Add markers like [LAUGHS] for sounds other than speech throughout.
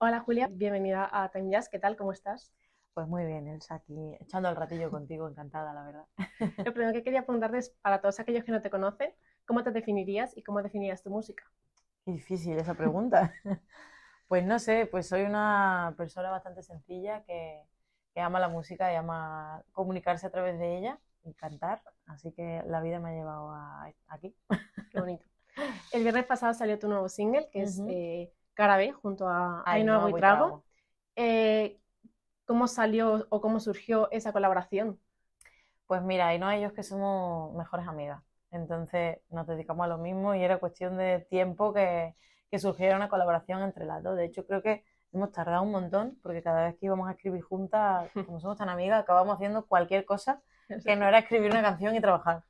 Hola Julia, bienvenida a Time Jazz. ¿Qué tal? ¿Cómo estás? Pues muy bien, Elsa, aquí echando el ratillo contigo, encantada, la verdad. [LAUGHS] Lo primero que quería preguntarte es, para todos aquellos que no te conocen, ¿cómo te definirías y cómo definirías tu música? Qué difícil esa pregunta. [LAUGHS] pues no sé, pues soy una persona bastante sencilla que, ama la música y ama comunicarse a través de ella y cantar, así que la vida me ha llevado aquí. Qué bonito. El viernes pasado salió tu nuevo single, que es vez junto a Ainhoa y Eh, ¿Cómo salió o cómo surgió esa colaboración? Pues mira, Ainhoa y yo que somos mejores amigas. Entonces nos dedicamos a lo mismo y era cuestión de tiempo que, que surgiera una colaboración entre las dos. De hecho, creo que hemos tardado un montón porque cada vez que íbamos a escribir juntas, [LAUGHS] como somos tan amigas, acabamos haciendo cualquier cosa que no era escribir una canción y trabajar.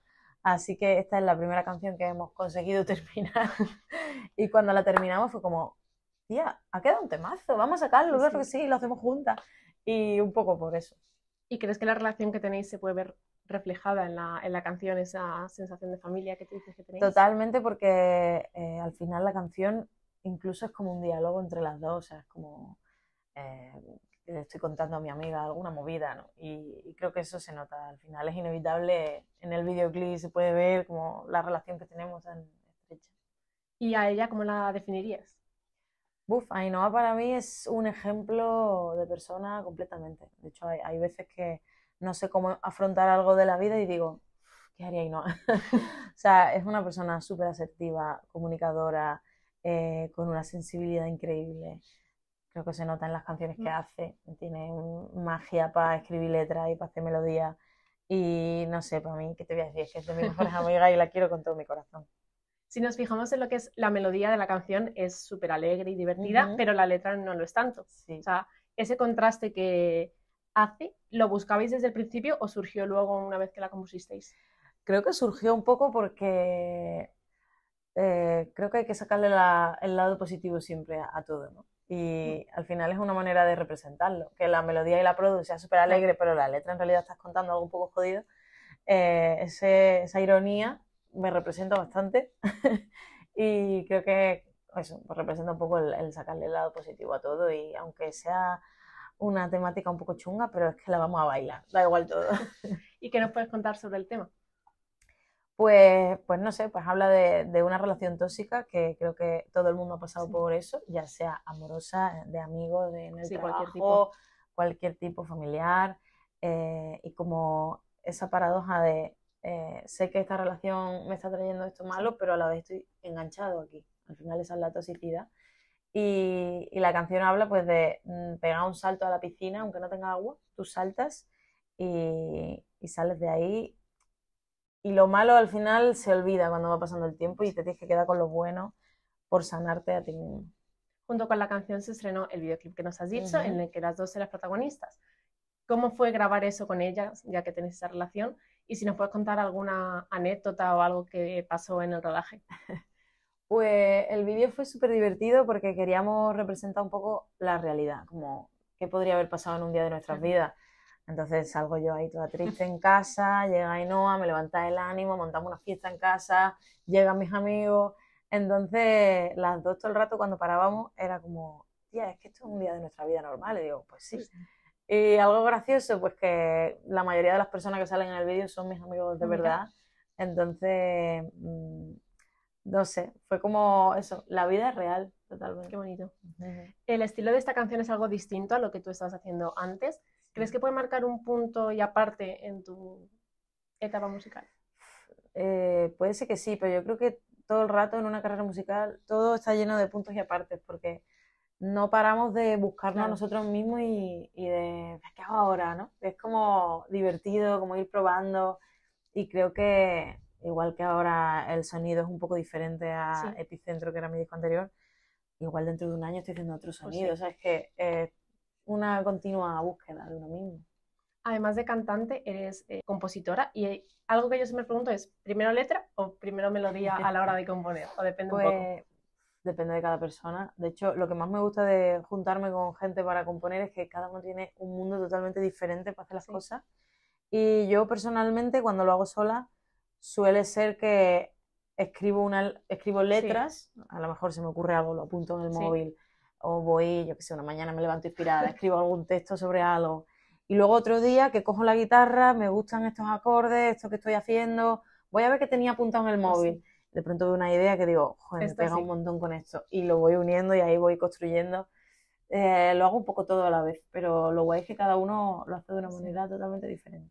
Así que esta es la primera canción que hemos conseguido [LAUGHS] terminar. [LAUGHS] y cuando la terminamos fue como, tía, ha quedado un temazo, vamos a sacarlo, sí, sí. sí, lo hacemos juntas. Y un poco por eso. ¿Y crees que la relación que tenéis se puede ver reflejada en la, en la canción, esa sensación de familia que dices que tenéis? Totalmente, porque eh, al final la canción incluso es como un diálogo entre las dos, o sea, es como... Eh, le estoy contando a mi amiga alguna movida, ¿no? Y, y, creo que eso se nota. Al final es inevitable, en el videoclip se puede ver como la relación que tenemos tan estrecha. ¿Y a ella cómo la definirías? Buf, Ainhoa para mí es un ejemplo de persona completamente. De hecho, hay, veces que no sé cómo afrontar algo de la vida y digo, ¿qué haría Ainhoa? [LAUGHS] o sea, es una persona súper asertiva, comunicadora, eh, con una sensibilidad increíble. Creo que se nota en las canciones que mm. hace. Tiene magia para escribir letras y para hacer melodía. Y no sé, para mí, ¿qué te voy a decir? Es que es de mis mejores [LAUGHS] amigas y la quiero con todo mi corazón si nos fijamos en lo que es la melodía de la canción, es súper alegre y divertida, pero la letra no lo es tanto. ese contraste que hace, ¿lo buscabais desde el principio o surgió luego una vez que la compusisteis? Creo que surgió un poco porque eh, creo que hay que sacarle el lado positivo siempre a, todo, Y al final es una manera de representarlo, que la melodía y la producción sea súper alegre, pero la letra en realidad estás contando algo un poco jodido. Eh, esa ironía me representa bastante [LAUGHS] y creo que eso pues representa un poco el, sacarle el lado positivo a todo y aunque sea una temática un poco chunga, pero es que la vamos a bailar, da igual todo. [LAUGHS] ¿Y qué nos puedes contar sobre el tema? Pues, pues no sé, pues habla de, una relación tóxica que creo que todo el mundo ha pasado por eso, ya sea amorosa, de amigos, de en el cualquier tipo, cualquier tipo familiar, eh, y como esa paradoja de eh, sé que esta relación me está trayendo esto malo, pero a la vez estoy enganchado aquí. Al final esa es la toxicidad. Y, y la canción habla pues de mm, pegar un salto a la piscina, aunque no tenga agua, tú saltas y, sales de ahí. Y lo malo al final se olvida cuando va pasando el tiempo y te tienes que quedar con lo bueno por sanarte a ti mismo. Junto con la canción se estrenó el videoclip que nos has dicho, en el que las dos eran protagonistas. ¿Cómo fue grabar eso con ellas, ya que tenés esa relación? y si nos puedes contar alguna anécdota o algo que pasó en el rodaje. [LAUGHS] Pues el vídeo fue súper divertido porque queríamos representar un poco la realidad, como qué podría haber pasado en un día de nuestras vidas. Entonces salgo yo ahí toda triste en casa, llega Ainoa, me levanta el ánimo, montamos una fiesta en casa, llegan mis amigos. Entonces las dos todo el rato cuando parábamos era como, tía, es que esto es un día de nuestra vida normal. Y digo, Pues sí. Y algo gracioso, pues que la mayoría de las personas que salen en el vídeo son mis amigos de verdad. Entonces, mm, no sé, fue como eso, la vida es real, totalmente. Qué bonito. ¿El estilo de esta canción es algo distinto a lo que tú estabas haciendo antes? ¿Crees que puede marcar un punto y aparte en tu etapa musical? Eh, puede ser que sí, pero yo creo que todo el rato en una carrera musical todo está lleno de puntos y apartes, porque no paramos de buscarnos a nosotros mismos y, de pues, qué hago ahora, ¿no? Es como divertido, como ir probando y creo que igual que ahora el sonido es un poco diferente a Epicentro, que era mi disco anterior, igual dentro de un año estoy haciendo otro pues sonido, o sea, es que es una continua búsqueda de uno mismo. Además de cantante, eres eh, compositora y algo que yo siempre pregunto es, ¿primero letra o primero melodía a la hora de componer? O depende un poco. Pues, depende de cada persona. De hecho, lo que más me gusta de juntarme con gente para componer es que cada uno tiene un mundo totalmente diferente para hacer las cosas. Y yo personalmente, cuando lo hago sola, suele ser que escribo, una, escribo letras, a lo mejor se me ocurre algo, lo apunto en el móvil, o voy, yo qué sé, una mañana me levanto inspirada, escribo algún texto sobre algo. Y luego otro día que cojo la guitarra, me gustan estos acordes, esto que estoy haciendo, voy a ver qué tenía apuntado en el pues móvil de pronto veo una idea que digo, joder, me pega un montón con esto. Y lo voy uniendo y ahí voy construyendo. Eh, lo hago un poco todo a la vez, pero lo guay es que cada uno lo hace de una manera totalmente diferente.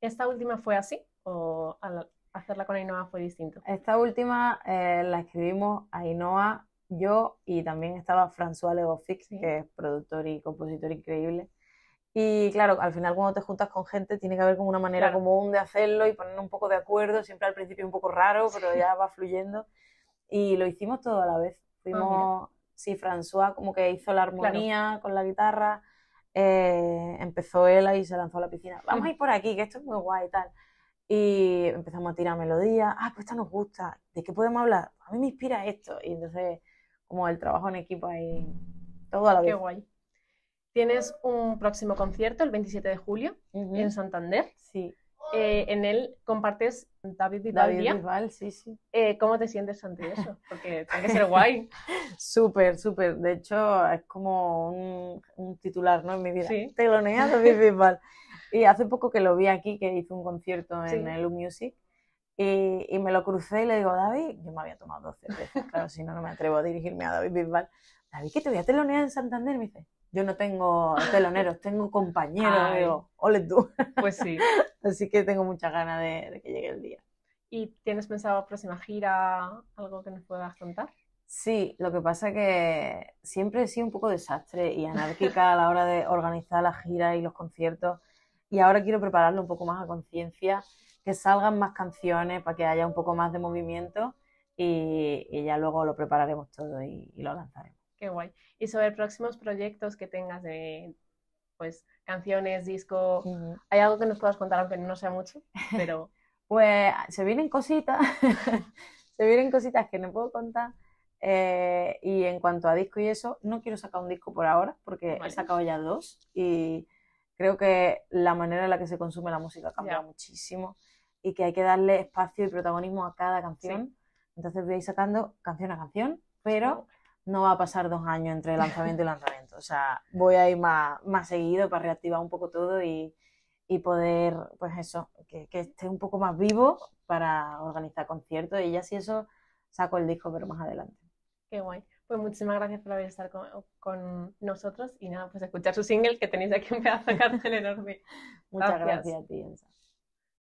¿Esta última fue así o al hacerla con Ainhoa fue distinto? Esta última eh, la escribimos Ainhoa, yo y también estaba François Legofix, que es productor y compositor increíble. Y claro, al final cuando te juntas con gente tiene que haber como una manera común de hacerlo y poner un poco de acuerdo, siempre al principio un poco raro, pero ya va fluyendo. Y lo hicimos todo a la vez. Ah, Fuimos, sí, François como que hizo la armonía con la guitarra, eh, empezó él y se lanzó a la piscina. Vamos a ir por aquí, que esto es muy guay y tal. Y empezamos a tirar melodías, ah, pues esta nos gusta, ¿de qué podemos hablar? A mí me inspira esto. Y entonces, como el trabajo en equipo ahí, todo a la vez. Qué guay. Tienes un próximo concierto el 27 de julio en Santander. Sí. Eh, en él compartes David Vival. David Vival, sí, sí. Eh, ¿Cómo te sientes ante eso? Porque tiene que ser guay. [LAUGHS] súper, súper. De hecho, es como un, titular, ¿no? En mi vida. Sí. Telonea David Vival. y hace poco que lo vi aquí, que hizo un concierto en el U Music. Y, me lo crucé y le digo, David, yo me había tomado dos veces, claro, si no, no me atrevo a dirigirme a David Bisbal. David, ¿qué te voy a telonear en Santander, me dice, yo no tengo teloneros, [LAUGHS] tengo compañeros, digo, ole tú. Pues sí. [LAUGHS] Así que tengo muchas ganas de, que llegue el día. ¿Y tienes pensado próxima gira, algo que nos puedas contar? Sí, lo que pasa que siempre he sido un poco desastre y anárquica a la hora de organizar las giras y los conciertos. Y ahora quiero prepararlo un poco más a conciencia, que salgan más canciones para que haya un poco más de movimiento y, ya luego lo prepararemos todo y lo lanzaremos. Qué guay. Y sobre próximos proyectos que tengas de pues canciones, disco, ¿hay algo que nos puedas contar aunque no sea mucho? Pero [LAUGHS] pues se vienen cositas, [LAUGHS] se vienen cositas que no puedo contar. Eh, y en cuanto a disco y eso, no quiero sacar un disco por ahora porque he sacado ya dos y creo que la manera en la que se consume la música ha cambiado muchísimo y que hay que darle espacio y protagonismo a cada canción. Entonces voy a ir sacando canción a canción, pero no va a pasar dos años entre lanzamiento y lanzamiento. O sea, voy a ir más, más seguido para reactivar un poco todo y, poder, pues eso, que, que, esté un poco más vivo para organizar conciertos y ya si eso saco el disco, pero más adelante. Qué guay. Pues muchísimas gracias por haber estado con, con nosotros y nada, pues escuchar su single que tenéis aquí un pedazo de cartel enorme. [LAUGHS] Muchas gracias, a ti, Elsa.